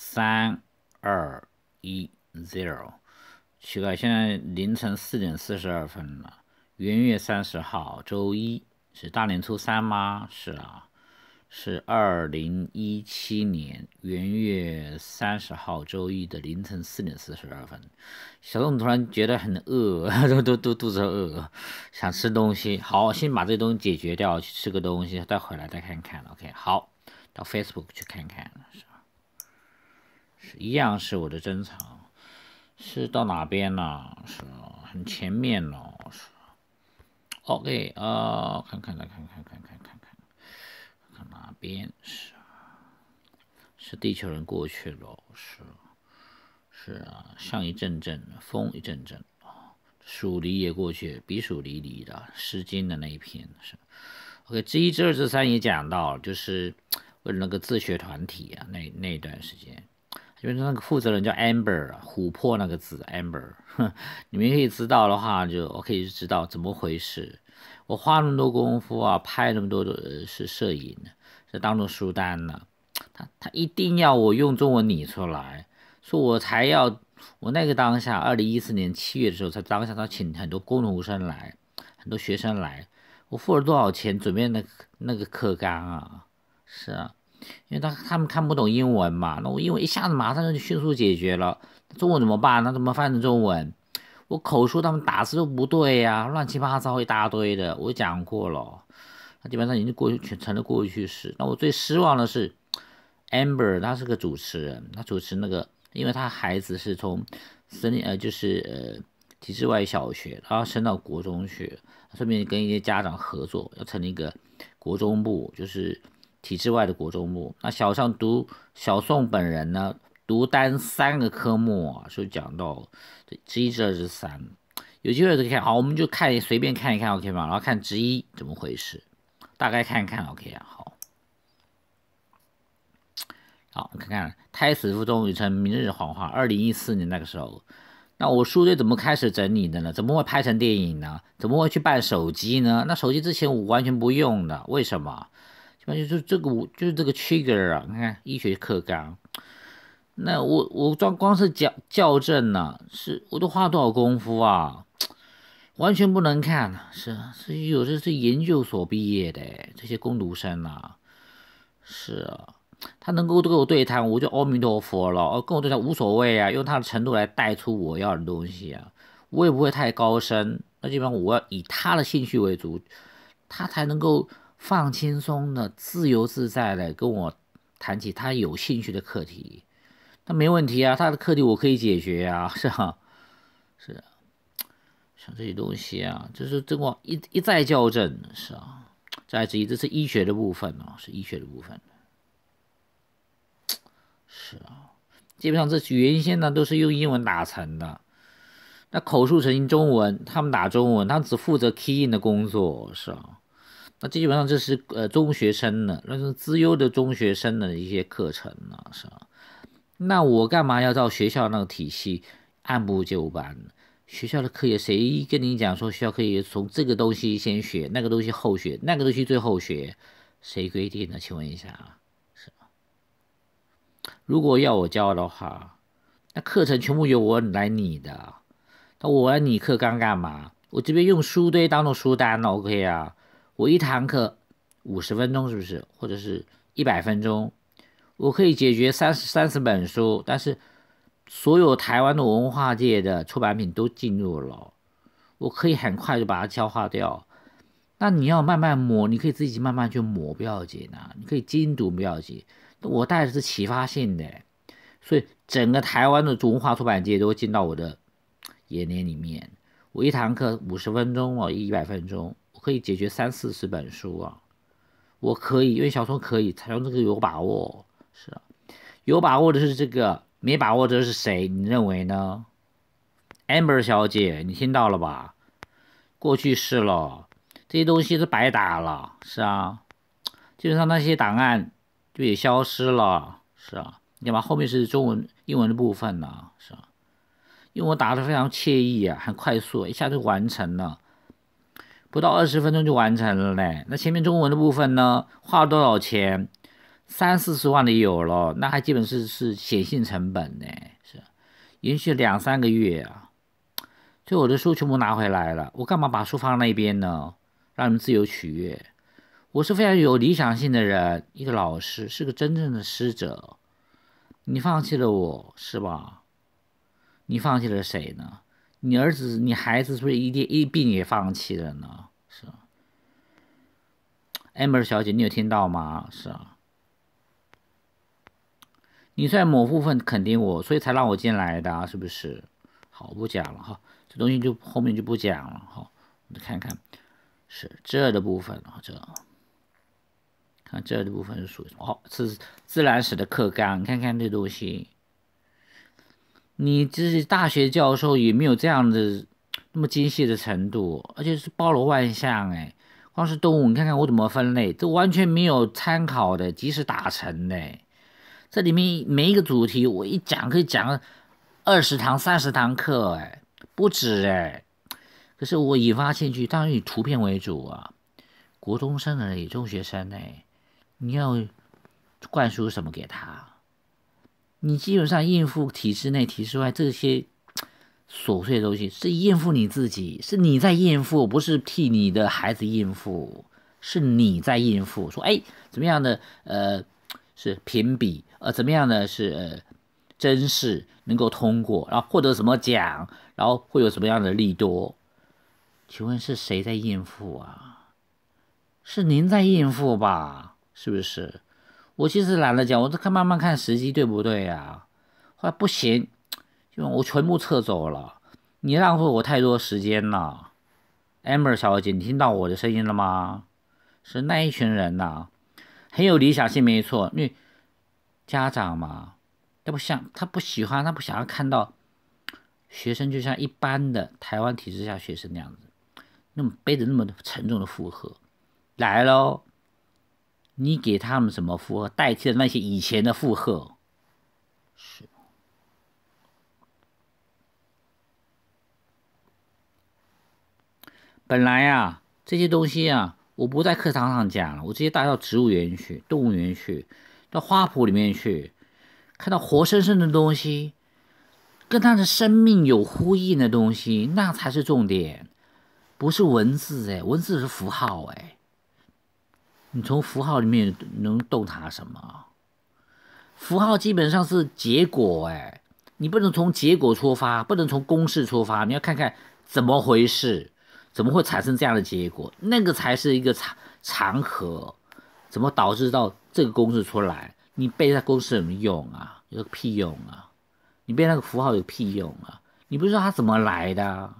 三二一 zero，奇怪，现在凌晨四点四十二分了，元月三十号周一，是大年初三吗？是啊，是二零一七年元月三十号周一的凌晨四点四十二分。小宋突然觉得很饿，都都都肚子饿，想吃东西。好，先把这东西解决掉，去吃个东西，再回来再看看。OK，好，到 Facebook 去看看。一样是我的珍藏，是到哪边了？是很前面喽？是，OK 啊，看看来，看看看看看看，看哪边是？是地球人过去了，是，是啊，像一阵阵风一阵阵啊，黍离也过去，比黍离离的《诗经》的那一篇是。OK，之一、之二、之三也讲到，就是为那个自学团体啊，那那段时间。因为那个负责人叫 Amber，琥珀那个字 Amber，你们可以知道的话，就我可以知道怎么回事。我花那么多功夫啊，拍那么多的是摄影，这当做书单呢。他他一定要我用中文拟出来，说我才要我那个当下，二零一四年七月的时候，才当下他请很多工读生来，很多学生来，我付了多少钱准备那那个课纲啊？是啊。因为他他们看不懂英文嘛，那我英文一下子马上就迅速解决了。中文怎么办？那怎么翻成中文？我口述，他们打字不对呀，乱七八糟一大堆的。我讲过了，那基本上已经过去全成了过去式。那我最失望的是，Amber 他是个主持人，他主持那个，因为他孩子是从私立呃就是呃体制外小学，然后升到国中学，顺便跟一些家长合作，要成立一个国中部，就是。体制外的国中部，那小上读小宋本人呢？读单三个科目啊，就讲到这，之一、至二、至三，有机会就看好，我们就看随便看一看，OK 吗？然后看之一怎么回事，大概看一看，OK 啊，好，好，看看《胎死腹中已成明日黄花》。二零一四年那个时候，那我书队怎么开始整理的呢？怎么会拍成电影呢？怎么会去办手机呢？那手机之前我完全不用的，为什么？那就是这个我就是这个 trigger 啊！你看医学课纲，那我我光光是矫校正呢，是我都花了多少功夫啊？完全不能看呐！是啊，所以有的是研究所毕业的这些攻读生呐，是啊，他能够跟我对谈，我就阿弥陀佛了；跟我对谈无所谓啊，用他的程度来带出我要的东西啊，我也不会太高深。那基本上我要以他的兴趣为主，他才能够。放轻松的，自由自在的跟我谈起他有兴趣的课题，那没问题啊，他的课题我可以解决啊，是哈，是，像这些东西啊，就是这么一一再校正，是啊，再之一这是医学的部分啊，是医学的部分，是啊，基本上这原先呢都是用英文打成的，那口述成中文，他们打中文，他只负责 key in 的工作，是啊。那基本上这是呃中学生的，那是资优的中学生的一些课程呢。是吧？那我干嘛要到学校那个体系按部就班？学校的课业谁跟你讲说学校可以从这个东西先学，那个东西后学，那个东西最后学？谁规定的？请问一下啊，是吧？如果要我教的话，那课程全部由我来拟的，那我拟课纲干嘛？我这边用书堆当做书单，OK 啊？我一堂课五十分钟，是不是？或者是一百分钟，我可以解决三十三十本书。但是所有台湾的文化界的出版品都进入了，我可以很快就把它消化掉。那你要慢慢磨，你可以自己慢慢去磨，不要紧啊。你可以精读不要紧。我带的是启发性的，所以整个台湾的文化出版界都进到我的眼帘里面。我一堂课五十分钟，哦，一百分钟。可以解决三四十本书啊！我可以，因为小说可以，采用这个有把握。是啊，有把握的是这个，没把握的是谁？你认为呢？Amber 小姐，你听到了吧？过去式了，这些东西是白打了。是啊，基本上那些答案就也消失了。是啊，你看吧，后面是中文、英文的部分呢，是啊，因为我打的非常惬意啊，很快速，一下就完成了。不到二十分钟就完成了嘞，那前面中文的部分呢？花了多少钱？三四十万的有了，那还基本是是显性成本呢，是，连续两三个月啊，就我的书全部拿回来了，我干嘛把书放那边呢？让你们自由取悦？我是非常有理想性的人，一个老师是个真正的师者，你放弃了我，是吧？你放弃了谁呢？你儿子、你孩子是不是一定一并也放弃了呢？是，b e r 小姐，你有听到吗？是啊，你在某部分肯定我，所以才让我进来的，是不是？好，不讲了哈，这东西就后面就不讲了哈。我们看看，是这的部分，这，看这的部分是属于什么？哦，是自然史的课纲，看看这东西。你这是大学教授也没有这样的那么精细的程度，而且是包罗万象哎。光是动物，你看看我怎么分类，这完全没有参考的，即使打成呢。这里面每一个主题，我一讲可以讲二十堂、三十堂课哎，不止哎。可是我引发兴趣，当然以图片为主啊。国中生而已，中学生呢，你要灌输什么给他？你基本上应付体制内、体制外这些琐碎的东西，是应付你自己，是你在应付，不是替你的孩子应付，是你在应付。说，哎，怎么样的？呃，是评比，呃，怎么样的是呃，真是能够通过，然后获得什么奖，然后会有什么样的利多？请问是谁在应付啊？是您在应付吧？是不是？我其实懒得讲，我这看慢慢看时机对不对呀？后来不行，就我全部撤走了。你浪费我太多时间了，Emma 小姐，你听到我的声音了吗？是那一群人呐，很有理想性，没错，因为家长嘛，他不想，他不喜欢，他不想要看到学生就像一般的台湾体制下学生那样子，那么背着那么沉重的负荷，来喽。你给他们什么负荷？代替了那些以前的负荷。是。本来呀，这些东西啊，我不在课堂上讲了，我直接带到植物园去、动物园去，到花圃里面去，看到活生生的东西，跟它的生命有呼应的东西，那才是重点，不是文字哎，文字是符号哎。你从符号里面能洞察什么？符号基本上是结果哎，你不能从结果出发，不能从公式出发，你要看看怎么回事，怎么会产生这样的结果？那个才是一个长长河，怎么导致到这个公式出来？你背那公式有什么用啊？有个屁用啊！你背那个符号有屁用啊？你不知道它怎么来的。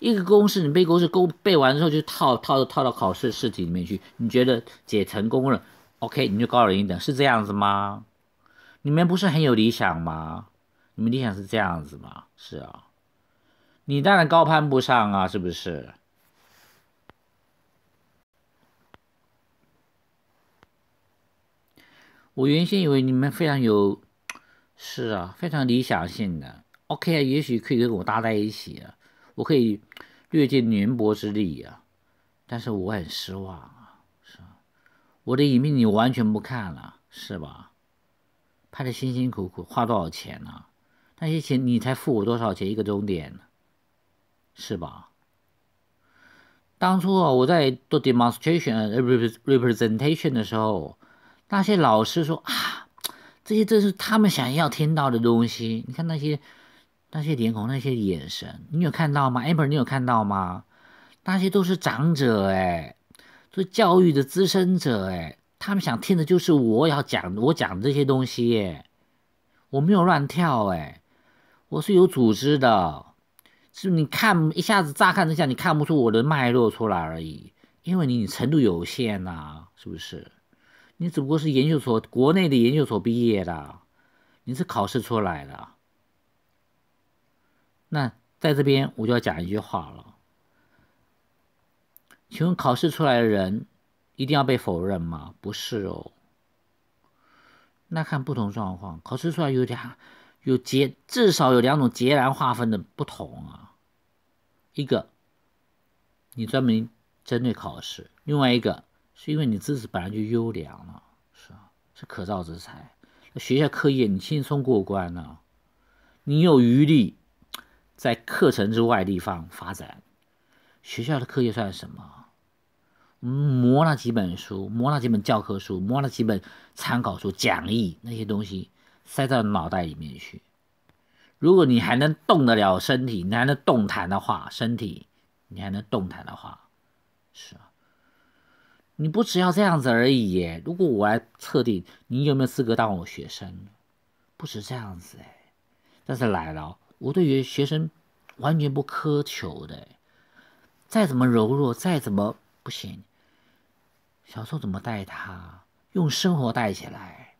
一个公式，你背公式，公背完之后就套套的套到考试试题里面去，你觉得解成功了，OK，你就高人一等，是这样子吗？你们不是很有理想吗？你们理想是这样子吗？是啊，你当然高攀不上啊，是不是？我原先以为你们非常有，是啊，非常理想性的，OK，啊，也许可以跟我搭在一起。啊。我可以略尽绵薄之力啊，但是我很失望啊！是，我的影片你完全不看了，是吧？拍的辛辛苦苦，花多少钱呢？那些钱你才付我多少钱一个钟点呢？是吧？当初啊，我在做 demonstration、representation 的时候，那些老师说啊，这些正是他们想要听到的东西。你看那些。那些脸孔，那些眼神，你有看到吗？amber，你有看到吗？那些都是长者哎，做教育的资深者哎，他们想听的就是我要讲，我讲这些东西耶，我没有乱跳哎，我是有组织的，是你看一下子，乍看之下你看不出我的脉络出来而已，因为你你程度有限呐，是不是？你只不过是研究所国内的研究所毕业的，你是考试出来的。那在这边我就要讲一句话了，请问考试出来的人一定要被否认吗？不是哦，那看不同状况，考试出来有两有截，至少有两种截然划分的不同啊。一个，你专门针对考试；另外一个是因为你知识本来就优良了，是啊，是可造之材。学校课业你轻松过关了，你有余力。在课程之外地方发展，学校的课业算什么？磨那几本书，磨那几本教科书，磨那几本参考书、讲义那些东西塞到脑袋里面去。如果你还能动得了身体，你还能动弹的话，身体你还能动弹的话，是啊，你不只要这样子而已。耶。如果我来测定你有没有资格当我学生？不止这样子哎，但是来了。我对于学生完全不苛求的，再怎么柔弱，再怎么不行，小时候怎么带他，用生活带起来。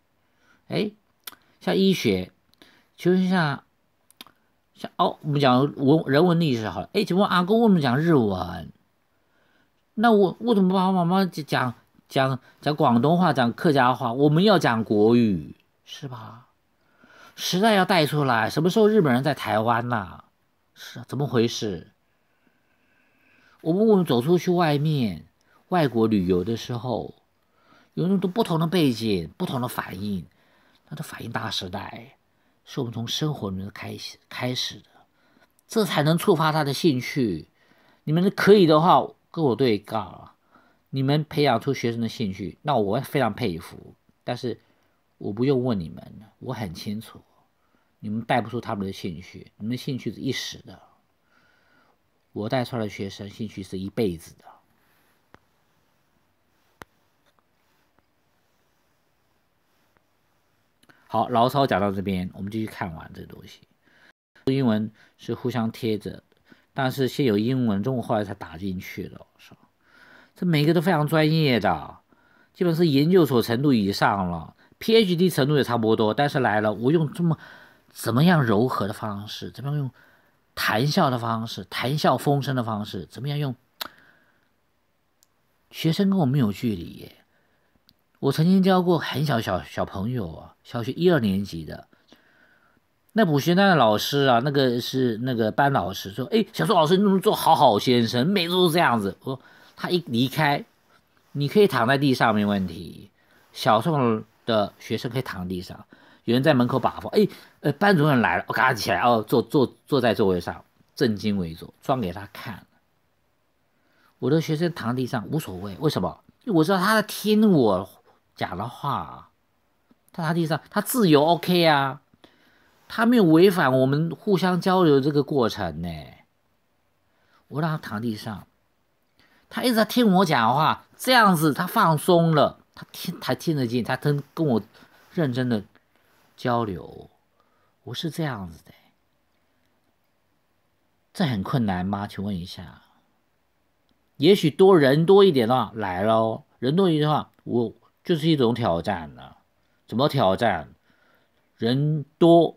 哎，像医学，就像像哦，我们讲文人文历史好了。哎，请问阿为我们讲日文，那我我怎么爸爸妈妈讲讲讲广东话，讲客家话，我们要讲国语，是吧？时代要带出来，什么时候日本人在台湾呐？是怎么回事？我们走出去外面，外国旅游的时候，有那么多不同的背景、不同的反应，那都反映大时代，是我们从生活里面开始开始的，这才能触发他的兴趣。你们可以的话跟我对告，你们培养出学生的兴趣，那我非常佩服。但是。我不用问你们，我很清楚，你们带不出他们的兴趣，你们兴趣是一时的，我带出来的学生兴趣是一辈子的。好，牢骚讲到这边，我们就去看完这个东西。英文是互相贴着，但是先有英文，中文后来才打进去的，是吧？这每个都非常专业的，基本是研究所程度以上了。Phd 程度也差不多，但是来了，我用这么怎么样柔和的方式，怎么样用谈笑的方式，谈笑风生的方式，怎么样用？学生跟我们有距离耶。我曾经教过很小小小朋友啊，小学一二年级的，那补习那老师啊，那个是那个班老师说，哎，小宋老师，你怎么做好好先生？每次都是这样子。我他一离开，你可以躺在地上没问题。小宋。的学生可以躺地上，有人在门口把风。哎，呃，班主任来了，我赶紧起来，哦，坐坐坐在座位上，正襟危坐，装给他看。我的学生躺地上无所谓，为什么？因为我知道他在听我讲的话。他躺地上，他自由，OK 啊，他没有违反我们互相交流这个过程呢。我让他躺地上，他一直在听我讲话，这样子他放松了。他听，他听得进，他跟跟我认真的交流，我是这样子的，这很困难吗？请问一下，也许多人多一点的话来喽，人多一点的话，我就是一种挑战了，怎么挑战？人多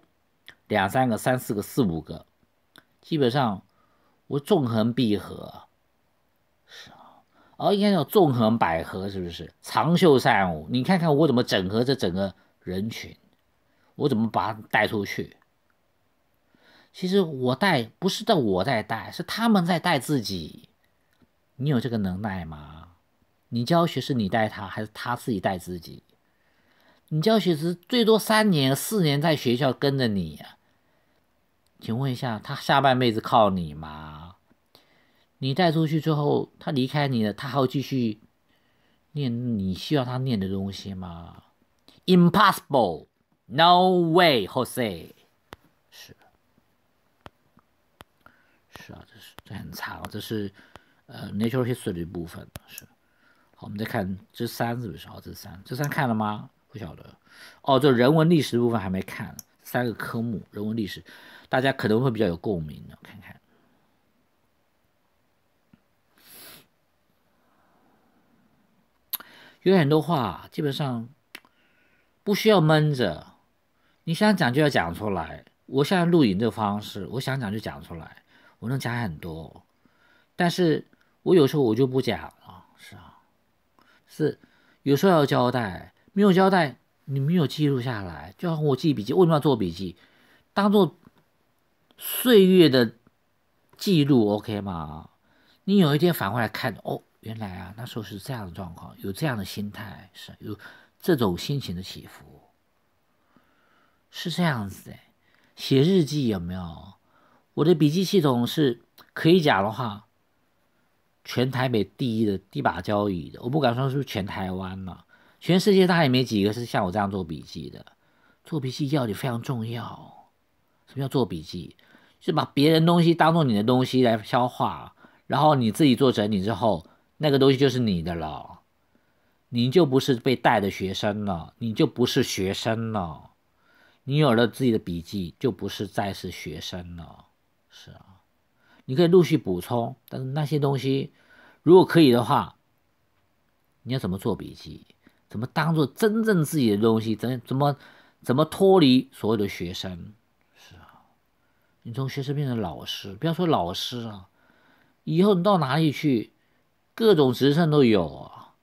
两三个、三四个、四五个，基本上我纵横闭合。而应该叫纵横捭阖，是不是长袖善舞？你看看我怎么整合这整个人群，我怎么把他带出去？其实我带不是的，我在带，是他们在带自己。你有这个能耐吗？你教学是你带他还是他自己带自己？你教学是最多三年、四年在学校跟着你请问一下，他下半辈子靠你吗？你带出去之后，他离开你了，他还要继续念你需要他念的东西吗？Impossible，No way，Jose。是，是啊，这是这很长，这是呃，natural history 的部分是，好，我们再看这三是不是？哦，这三，这三看了吗？不晓得。哦，这人文历史部分还没看。三个科目，人文历史，大家可能会比较有共鸣的。我看看。有很多话，基本上不需要闷着，你想讲就要讲出来。我现在录影这个方式，我想讲就讲出来，我能讲很多。但是我有时候我就不讲了，是啊，是，有时候要交代，没有交代，你没有记录下来，就像我记笔记，为什么要做笔记？当做岁月的记录，OK 吗？你有一天反过来看，哦。原来啊，那时候是这样的状况，有这样的心态，是有这种心情的起伏，是这样子的。写日记有没有？我的笔记系统是可以讲的话，全台北第一的、第把交椅的，我不敢说是全台湾了，全世界大概也没几个是像我这样做笔记的。做笔记要底非常重要。什么叫做笔记？是把别人东西当做你的东西来消化，然后你自己做整理之后。那个东西就是你的了，你就不是被带的学生了，你就不是学生了，你有了自己的笔记，就不是再是学生了。是啊，你可以陆续补充，但是那些东西，如果可以的话，你要怎么做笔记？怎么当做真正自己的东西？怎怎么怎么脱离所有的学生？是啊，你从学生变成老师，不要说老师啊，以后你到哪里去？各种职称都有，啊，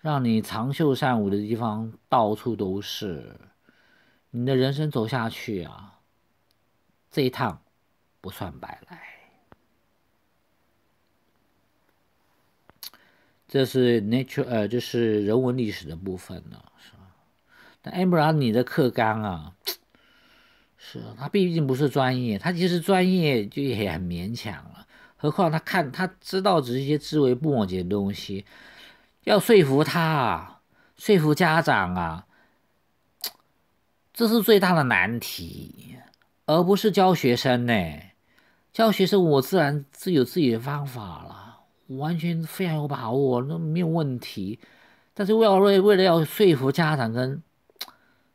让你长袖善舞的地方到处都是。你的人生走下去啊，这一趟不算白来。这是 nature，呃，就是人文历史的部分呢，是吧？那 amber，你的课纲啊，是啊，他毕竟不是专业，他其实专业就也很勉强了。何况他看他知道只是些知微不毛的东西，要说服他说服家长啊，这是最大的难题，而不是教学生呢。教学生我自然自有自己的方法了，完全非常有把握，那没有问题。但是为了为为了要说服家长跟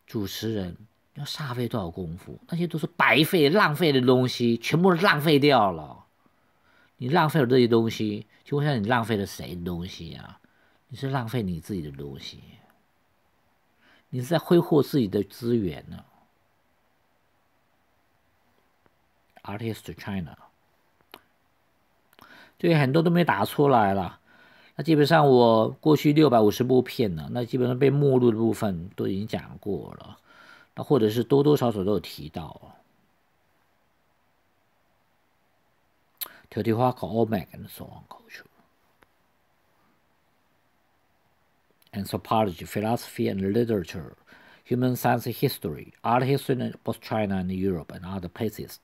主持人，要煞费多少功夫？那些都是白费、浪费的东西，全部浪费掉了。你浪费了这些东西，就问下你浪费了谁的东西呀？你是浪费你自己的东西，你是在挥霍自己的资源呢。a r t i s t to China，对很多都没打出来了。那基本上我过去六百五十部片呢，那基本上被目录的部分都已经讲过了，那或者是多多少少都有提到。Teotihuacan, Olmec, and so on culture. Anthropology, philosophy and literature, human science history, art history in both China and Europe and other places,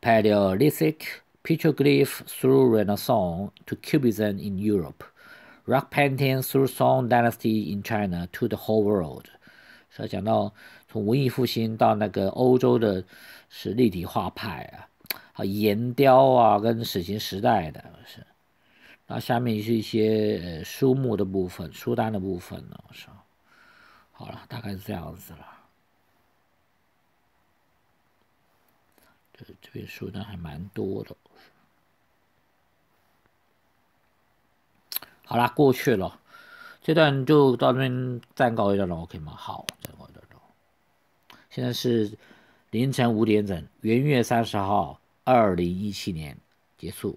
Paleolithic, petroglyph through Renaissance to Cubism in Europe, rock painting through Song Dynasty in China to the whole world. world。所以讲到从文艺复兴到那个欧洲的是立体画派啊，啊，岩雕啊，跟史前时代的，是，然后下面是一些呃书目的部分，书单的部分呢，是，好了，大概是这样子了，这这边书单还蛮多的，好啦，过去了，这段就到这边暂告一段落，OK 吗？好，暂告一段，现在是凌晨五点整，元月三十号。二零一七年结束。